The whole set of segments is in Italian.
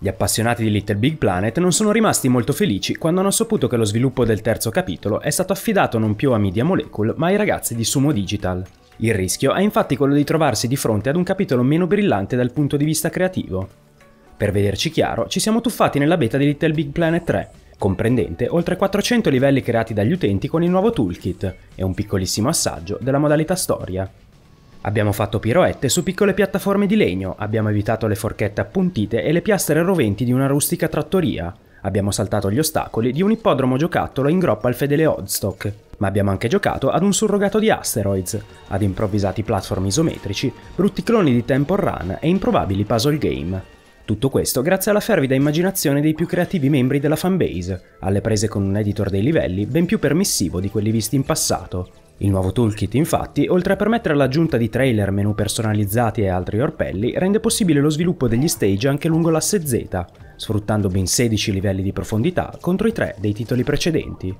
Gli appassionati di Little Big Planet non sono rimasti molto felici quando hanno saputo che lo sviluppo del terzo capitolo è stato affidato non più a Media Molecule ma ai ragazzi di Sumo Digital. Il rischio è infatti quello di trovarsi di fronte ad un capitolo meno brillante dal punto di vista creativo. Per vederci chiaro, ci siamo tuffati nella beta di Little Big Planet 3, comprendente oltre 400 livelli creati dagli utenti con il nuovo toolkit e un piccolissimo assaggio della modalità storia. Abbiamo fatto piroette su piccole piattaforme di legno, abbiamo evitato le forchette appuntite e le piastre roventi di una rustica trattoria, abbiamo saltato gli ostacoli di un ippodromo giocattolo in groppa al fedele Oddstock, ma abbiamo anche giocato ad un surrogato di asteroids, ad improvvisati platform isometrici, brutti cloni di Temple Run e improbabili puzzle game. Tutto questo grazie alla fervida immaginazione dei più creativi membri della fanbase, alle prese con un editor dei livelli ben più permissivo di quelli visti in passato, il nuovo toolkit infatti, oltre a permettere l'aggiunta di trailer, menu personalizzati e altri orpelli, rende possibile lo sviluppo degli stage anche lungo l'asse Z, sfruttando ben 16 livelli di profondità contro i 3 dei titoli precedenti.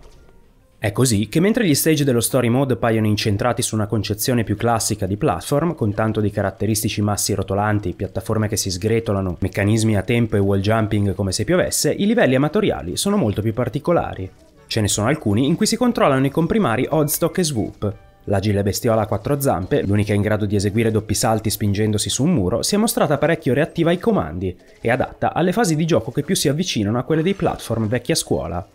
È così che mentre gli stage dello story mode paiono incentrati su una concezione più classica di platform, con tanto di caratteristici massi rotolanti, piattaforme che si sgretolano, meccanismi a tempo e wall jumping come se piovesse, i livelli amatoriali sono molto più particolari. Ce ne sono alcuni in cui si controllano i comprimari Oddstock e Swoop. L'agile bestiola a quattro zampe, l'unica in grado di eseguire doppi salti spingendosi su un muro, si è mostrata parecchio reattiva ai comandi e adatta alle fasi di gioco che più si avvicinano a quelle dei platform vecchia scuola.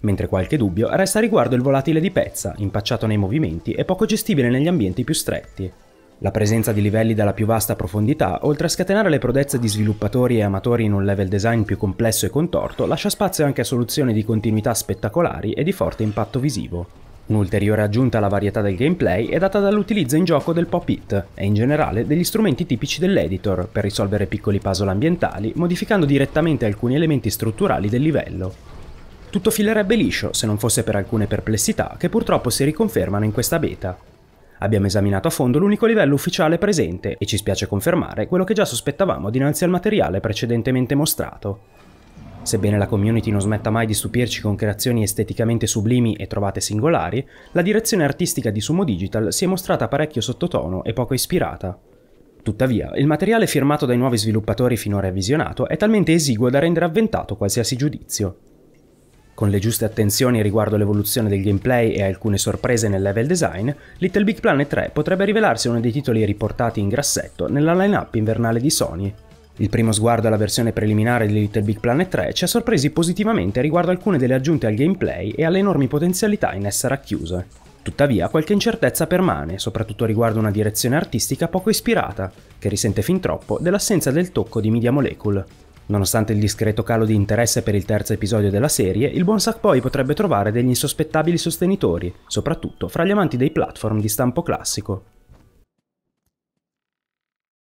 Mentre qualche dubbio resta riguardo il volatile di pezza, impacciato nei movimenti e poco gestibile negli ambienti più stretti. La presenza di livelli dalla più vasta profondità, oltre a scatenare le prodezze di sviluppatori e amatori in un level design più complesso e contorto, lascia spazio anche a soluzioni di continuità spettacolari e di forte impatto visivo. Un'ulteriore aggiunta alla varietà del gameplay è data dall'utilizzo in gioco del pop it e in generale degli strumenti tipici dell'editor per risolvere piccoli puzzle ambientali, modificando direttamente alcuni elementi strutturali del livello. Tutto filerebbe liscio se non fosse per alcune perplessità che purtroppo si riconfermano in questa beta. Abbiamo esaminato a fondo l'unico livello ufficiale presente e ci spiace confermare quello che già sospettavamo dinanzi al materiale precedentemente mostrato. Sebbene la community non smetta mai di stupirci con creazioni esteticamente sublimi e trovate singolari, la direzione artistica di Sumo Digital si è mostrata parecchio sottotono e poco ispirata. Tuttavia, il materiale firmato dai nuovi sviluppatori finora visionato è talmente esiguo da rendere avventato qualsiasi giudizio. Con le giuste attenzioni riguardo l'evoluzione del gameplay e alcune sorprese nel level design, Little Big Planet 3 potrebbe rivelarsi uno dei titoli riportati in grassetto nella line-up invernale di Sony. Il primo sguardo alla versione preliminare di Little Big Planet 3 ci ha sorpresi positivamente riguardo alcune delle aggiunte al gameplay e alle enormi potenzialità in essa racchiuse. Tuttavia, qualche incertezza permane, soprattutto riguardo una direzione artistica poco ispirata, che risente fin troppo dell'assenza del tocco di Media Molecule. Nonostante il discreto calo di interesse per il terzo episodio della serie, il buon Sackboy potrebbe trovare degli insospettabili sostenitori, soprattutto fra gli amanti dei platform di stampo classico.